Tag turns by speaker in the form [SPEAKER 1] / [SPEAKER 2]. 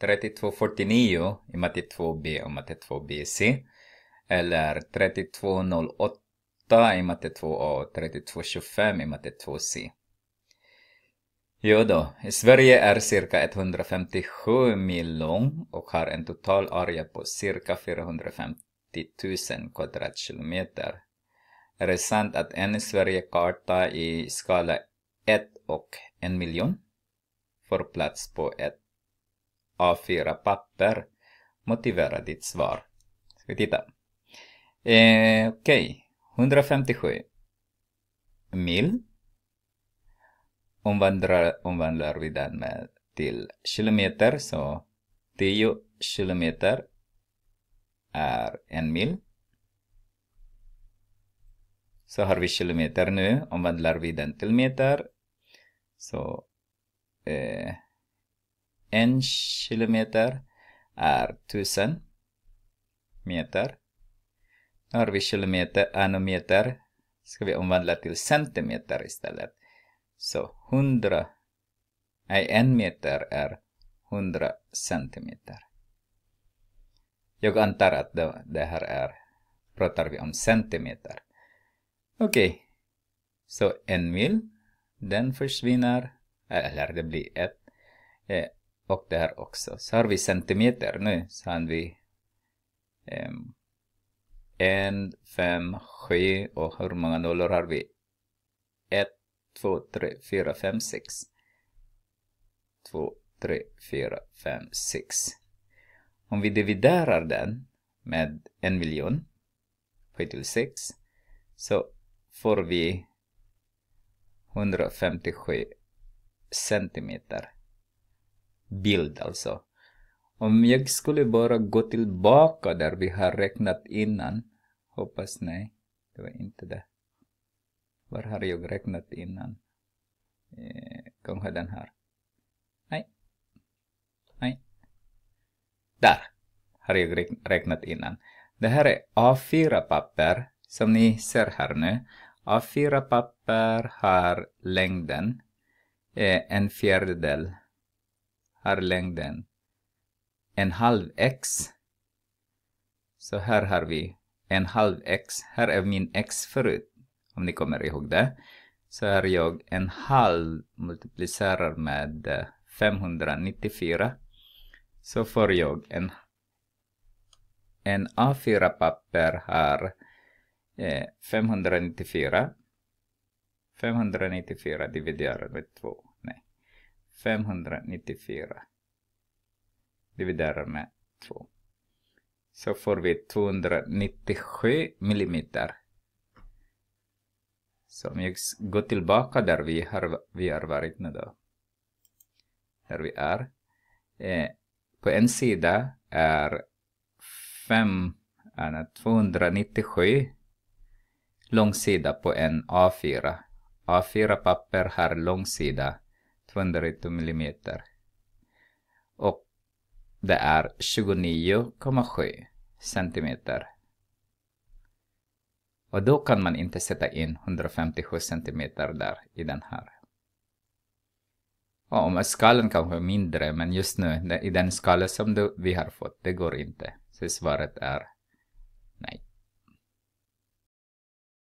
[SPEAKER 1] 3249 i matte 2b och matte 2bc. Eller 3208 i matte 2a och 3225 i matte 2c. Jo då, Sverige är cirka 157 mil lång och har en total area på cirka 450 000 kvadratkilometer. Är det sant att en Sverigekarta i skala 1 och 1 miljon får plats på ett A4-papper. Motivera ditt svar. Ska vi titta. Eh, Okej, okay. 157. Mil. Omvandlar, vi den med till kilometer, så 10 kilometer är en mil. Så har vi kilometer nu, omvandlar vi den till meter. Så eh, en kilometer är tusen meter. Nu har vi kilometer, anometer. Äh, Ska vi omvandla till centimeter istället. Så hundra, nej en meter är hundra centimeter. Jag antar att det här är, pratar vi om centimeter. Okej, okay. så en mil, den försvinner, eller det blir ett. Eh, och det här också. Så har vi centimeter nu, så har vi um, en, fem, sju och hur många nollor har vi? Ett, två, tre, fyra, fem, sex. Två, tre, fyra, fem, sex. Om vi dividerar den med en miljon, pi till sex, så får vi 157 centimeter bild alltså. Om jag skulle bara gå tillbaka där vi har räknat innan. Hoppas nej, det var inte det. Var har jag räknat innan? Eh, kanske den här. Nej. Nej. Där har jag räknat innan. Det här är A4-papper som ni ser här nu. A4-papper har längden eh, en fjärdedel har längden en halv x. Så här har vi en halv x. Här är min x förut, om ni kommer ihåg det. Så här jag en halv multiplicerar med 594. Eh, Så får jag en, en A4-papper här. Eh, 594. 594 dividerat med 2. 594 dividerat med 2. Så får vi 297 mm. Så om jag går tillbaka där vi har, vi har varit nu då. Där vi är. Eh, på en sida är 5, 297 långsida på en A4. A4-papper har långsida 290 millimeter. Och det är 29,7 centimeter. Och då kan man inte sätta in 157 centimeter där i den här. Och om skalan kanske är mindre, men just nu i den skala som du, vi har fått, det går inte. Så svaret är nej.